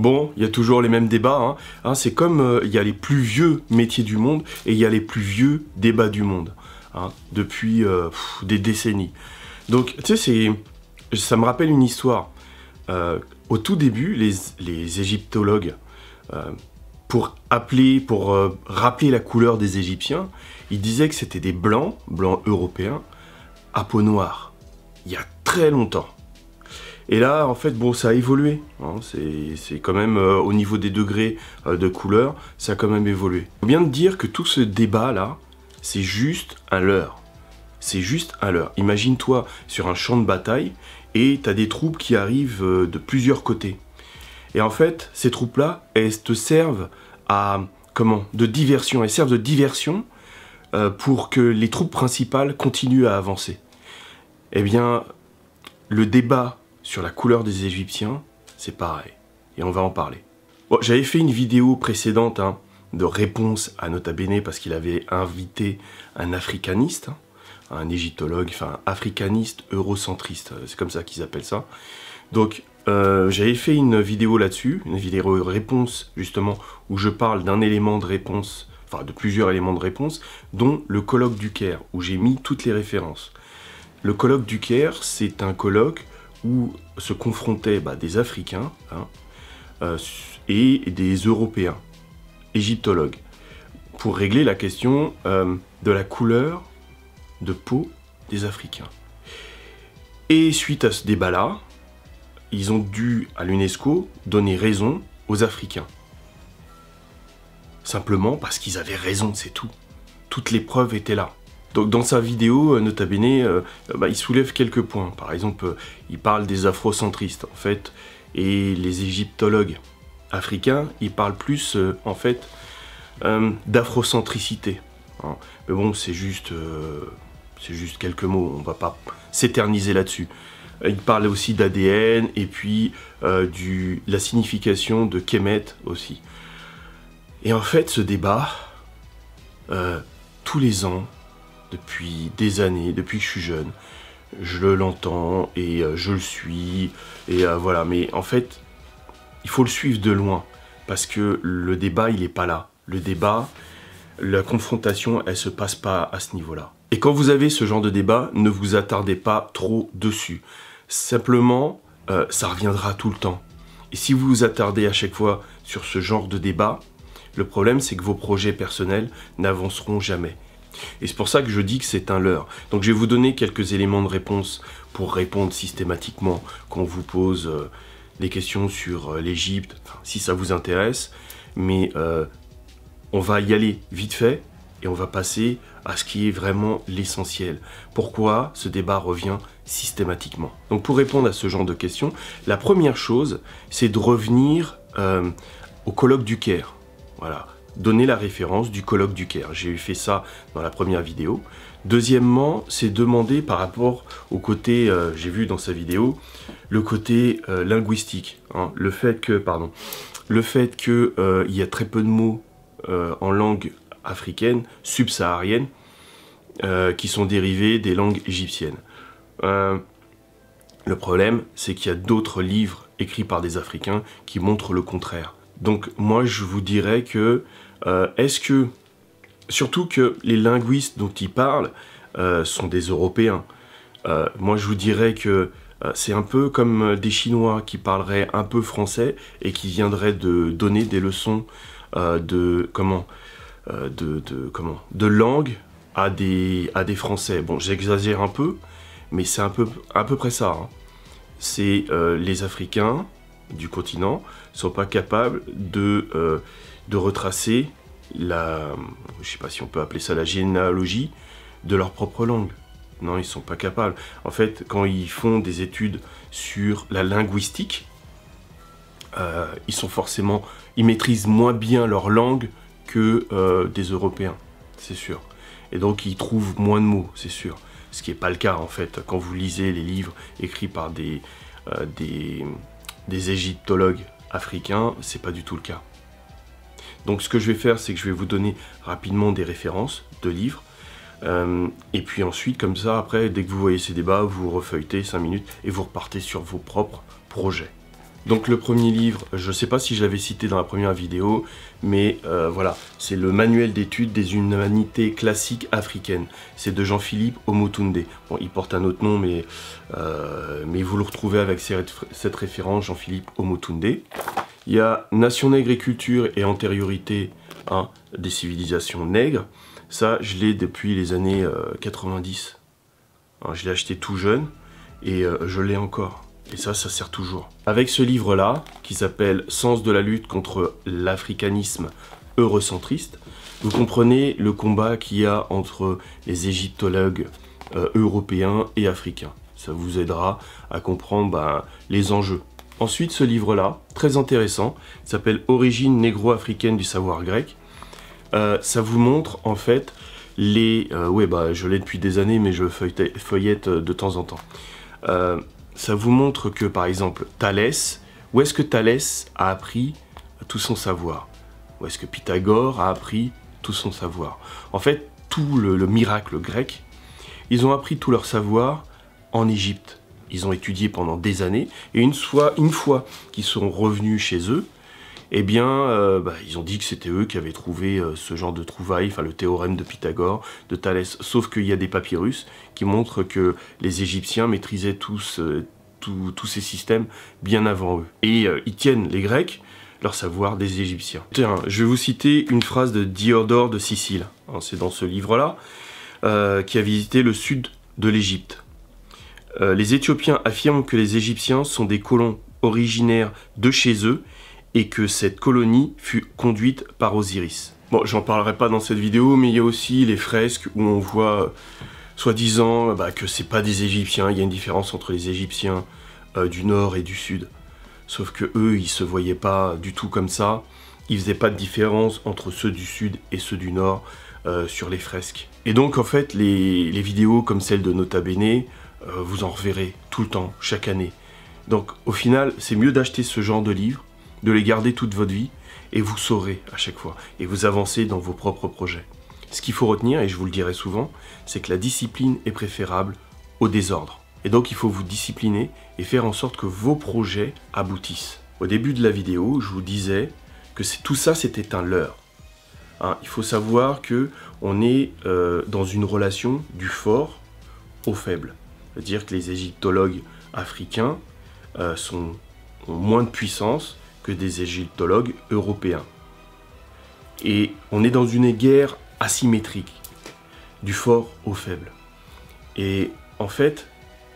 Bon, il y a toujours les mêmes débats. Hein. Hein, c'est comme euh, il y a les plus vieux métiers du monde et il y a les plus vieux débats du monde hein, depuis euh, des décennies. Donc, tu sais, ça me rappelle une histoire. Euh, au tout début, les, les égyptologues, pour appeler, pour rappeler la couleur des Égyptiens, ils disaient que c'était des blancs, blancs européens, à peau noire. Il y a très longtemps. Et là, en fait, bon, ça a évolué. Hein. c'est quand même, euh, au niveau des degrés euh, de couleur, ça a quand même évolué. Il faut bien dire que tout ce débat-là, c'est juste un leurre. C'est juste un leurre. Imagine-toi sur un champ de bataille et tu as des troupes qui arrivent euh, de plusieurs côtés. Et en fait, ces troupes-là, elles te servent à, comment, de diversion. Elles servent de diversion pour que les troupes principales continuent à avancer. Eh bien, le débat sur la couleur des Égyptiens, c'est pareil. Et on va en parler. J'avais fait une vidéo précédente hein, de réponse à Nota Bene parce qu'il avait invité un africaniste, hein, un égyptologue, enfin un africaniste eurocentriste, euh, c'est comme ça qu'ils appellent ça. Donc euh, j'avais fait une vidéo là-dessus, une vidéo réponse justement, où je parle d'un élément de réponse, enfin de plusieurs éléments de réponse, dont le colloque du Caire, où j'ai mis toutes les références. Le colloque du Caire, c'est un colloque où se confrontaient bah, des Africains hein, euh, et des Européens, égyptologues, pour régler la question euh, de la couleur de peau des Africains. Et suite à ce débat-là, ils ont dû, à l'UNESCO, donner raison aux Africains. Simplement parce qu'ils avaient raison, c'est tout. toutes les preuves étaient là. Donc dans sa vidéo, euh, Nota Bene, euh, bah, il soulève quelques points. Par exemple, euh, il parle des afrocentristes, en fait, et les égyptologues africains, ils parlent plus, en fait, d'afrocentricité. Hein. Mais bon, c'est juste, c'est juste quelques mots, on va pas s'éterniser là-dessus. Il parle aussi d'ADN et puis de la signification de Kemet aussi. Et en fait, ce débat, tous les ans, depuis des années, depuis que je suis jeune. Je l'entends et euh, je le suis. Et euh, voilà, mais en fait, il faut le suivre de loin. Parce que le débat, il n'est pas là. Le débat, la confrontation, elle se passe pas à ce niveau-là. Et quand vous avez ce genre de débat, ne vous attardez pas trop dessus. Simplement, euh, ça reviendra tout le temps. Et si vous vous attardez à chaque fois sur ce genre de débat, le problème c'est que vos projets personnels n'avanceront jamais. Et c'est pour ça que je dis que c'est un leurre. Donc je vais vous donner quelques éléments de réponse pour répondre systématiquement quand on vous pose euh, des questions sur euh, l'Égypte, si ça vous intéresse. Mais euh, on va y aller vite fait et on va passer à ce qui est vraiment l'essentiel. Pourquoi ce débat revient systématiquement Donc pour répondre à ce genre de questions, la première chose, c'est de revenir au colloque du Caire. Voilà donner la référence du colloque du Caire. J'ai fait ça dans la première vidéo. Deuxièmement, c'est demander par rapport au côté, euh, j'ai vu dans sa vidéo, le côté euh, linguistique, hein. le fait que, pardon, le fait que euh, il y a très peu de mots en langue africaine, subsaharienne, qui sont dérivés des langues égyptiennes. le problème, c'est qu'il y a d'autres livres écrits par des Africains qui montrent le contraire. Donc moi je vous dirais que euh, est-ce que surtout que les linguistes dont ils parlent euh, sont des Européens. Euh, moi je vous dirais que c'est un peu comme des Chinois qui parleraient un peu français et qui viendraient de donner des leçons de comment de, comment de langue à des à des Français. Bon j'exagère un peu, mais c'est un peu à peu près ça. Hein. C'est les Africains, du continent sont pas capables de, euh, de retracer la, je sais pas si on peut appeler ça la généalogie de leur propre langue. Non, ils sont pas capables. En fait, quand ils font des études sur la linguistique, euh, ils sont forcément, ils maîtrisent moins bien leur langue que euh, des Européens, c'est sûr. Et donc ils trouvent moins de mots, c'est sûr. Ce qui n'est pas le cas en fait quand vous lisez les livres écrits par des, des, des égyptologues africains, c'est pas du tout le cas. Donc ce que je vais faire, c'est que je vais vous donner rapidement des références de livres. Euh, et puis ensuite, comme ça, après, dès que vous voyez ces débats, vous refeuilletez cinq minutes et vous repartez sur vos propres projets. Donc le premier livre, je ne sais pas si je l'avais cité dans la première vidéo, mais euh, voilà, c'est le manuel d'études des humanités classiques africaines. C'est de Jean-Philippe Omotunde. Bon, il porte un autre nom, mais, euh, mais vous le retrouvez avec cette référence, Jean-Philippe Omotunde. Il y a Nation nègre et et antériorité hein, des civilisations nègres. Ça, je l'ai depuis les années 90. Euh, hein, je l'ai acheté tout jeune et je l'ai encore. Et ça, ça sert toujours. Avec ce livre-là, qui s'appelle Sens de la lutte contre l'africanisme eurocentriste, vous comprenez le combat qu'il y a entre les égyptologues euh, européens et africains. Ça vous aidera à comprendre ben, les enjeux. Ensuite, ce livre-là, très intéressant, s'appelle Origine négro-africaine du savoir grec. Euh, ça vous montre en fait les... Oui, euh, ouais, bah je l'ai depuis des années, mais je feuillette de temps en temps ça vous montre que, par exemple, Thalès, où est-ce que Thalès a appris tout son savoir Où est-ce que Pythagore a appris tout son savoir En fait, tout le, miracle grec, ils ont appris tout leur savoir en Égypte. Ils ont étudié pendant des années, et une fois, une fois qu'ils sont revenus chez eux, eh bien, euh, bah, ils ont dit que c'était eux qui avaient trouvé euh, ce genre de trouvaille, enfin le théorème de Pythagore, de Thalès. Sauf qu'il y a des papyrus qui montrent que les Égyptiens maîtrisaient tous, euh, tous ces systèmes bien avant eux. Et ils tiennent les Grecs leur savoir des Égyptiens. je vais vous citer une phrase de Diodore de Sicile, hein, c'est dans ce livre-là, qui a visité le sud de l'Égypte. les Éthiopiens affirment que les Égyptiens sont des colons originaires de chez eux et que cette colonie fut conduite par Osiris. Bon, j'en parlerai pas dans cette vidéo, mais il y a aussi les fresques où on voit, soi-disant, bah, que c'est pas des Égyptiens, il y a une différence entre les Égyptiens euh, du nord et du sud. Sauf que eux, ils se voyaient pas du tout comme ça, ils faisaient pas de différence entre ceux du sud et ceux du nord euh, sur les fresques. Et donc, en fait, les, les vidéos comme celle de Nota Bene, euh, vous en reverrez tout le temps, chaque année. Donc, au final, c'est mieux d'acheter ce genre de livre de les garder toute votre vie, et vous saurez à chaque fois, et vous avancez dans vos propres projets. Ce qu'il faut retenir, et je vous le dirai souvent, c'est que la discipline est préférable au désordre. Et donc il faut vous discipliner et faire en sorte que vos projets aboutissent. Au début de la vidéo, je vous disais que tout ça c'était un leurre. Hein, il faut savoir que on est euh, dans une relation du fort au faible. C'est-à-dire que les égyptologues africains euh, sont, moins de puissance des égyptologues européens. Et on est dans une guerre asymétrique, du fort au faible. Et en fait,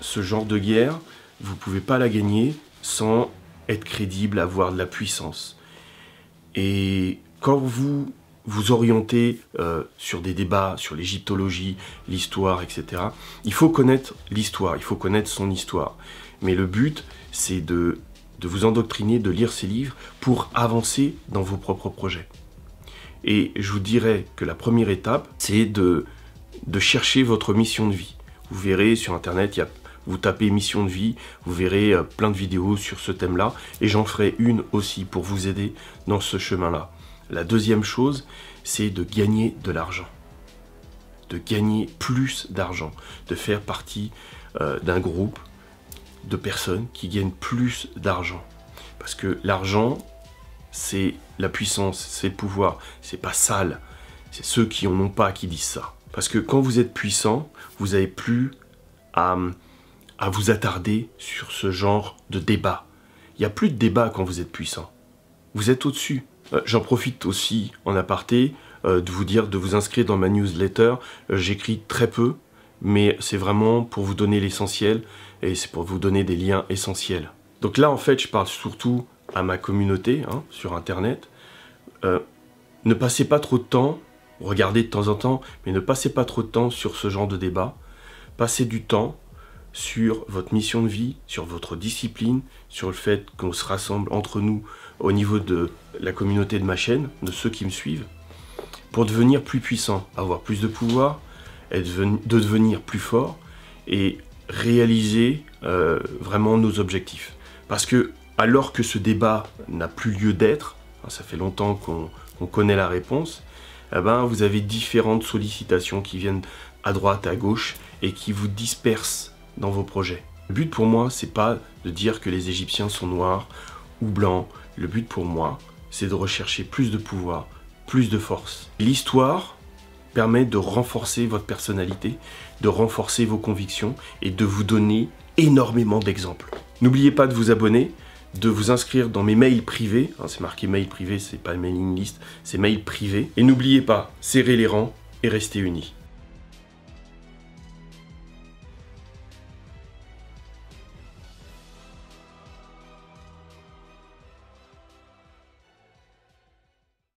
ce genre de guerre, vous pouvez pas la gagner sans être crédible, avoir de la puissance. Et quand vous vous orientez euh, sur des débats, sur l'égyptologie, l'histoire, etc., il faut connaître l'histoire, il faut connaître son histoire. Mais le but, c'est de de vous endoctriner, de lire ces livres pour avancer dans vos propres projets. Et je vous dirais que la première étape, c'est de, de chercher votre mission de vie. Vous verrez sur Internet, vous tapez mission de vie, vous verrez euh, plein de vidéos sur ce thème-là, et j'en ferai une aussi pour vous aider dans ce chemin-là. La deuxième chose, c'est de gagner de l'argent, de gagner plus d'argent, de faire partie euh, d'un groupe, de personnes qui gagnent plus d'argent. Parce que l'argent, c'est la puissance, c'est le pouvoir, c'est pas sale. C'est ceux qui en ont pas qui disent ça. Parce que quand vous êtes puissant, vous avez plus à, vous attarder sur ce genre de débat. Il n'y a plus de débat quand vous êtes puissant. Vous êtes au-dessus. Euh, j'en profite aussi en aparté euh, de vous dire de vous inscrire dans ma newsletter. Euh, j'écris très peu, mais c'est vraiment pour vous donner l'essentiel et c'est pour vous donner des liens essentiels. Donc là, en fait, je parle surtout à ma communauté hein, sur Internet. Euh, ne passez pas trop de temps, regardez de temps en temps, mais ne passez pas trop de temps sur ce genre de débat. Passez du temps sur votre mission de vie, sur votre discipline, sur le fait qu'on se rassemble entre nous au niveau de la communauté de ma chaîne, de ceux qui me suivent, pour devenir plus puissant, avoir plus de pouvoir, de devenir plus fort, et réaliser euh, vraiment nos objectifs. Parce que alors que ce débat n'a plus lieu d'être, hein, ça fait longtemps qu'on connaît la réponse, eh ben, vous avez différentes sollicitations qui viennent à droite, à gauche, et qui vous dispersent dans vos projets. Le but pour moi, c'est pas de dire que les Égyptiens sont noirs ou blancs. Le but pour moi, c'est de rechercher plus de pouvoir, plus de force. L'histoire, permet de renforcer votre personnalité, de renforcer vos convictions et de vous donner énormément d'exemples. N'oubliez pas de vous abonner, de vous inscrire dans mes mails privés. Hein, c'est marqué mail privé, c'est pas mailing list, c'est mail privé. Et n'oubliez pas, serrez les rangs et restez unis.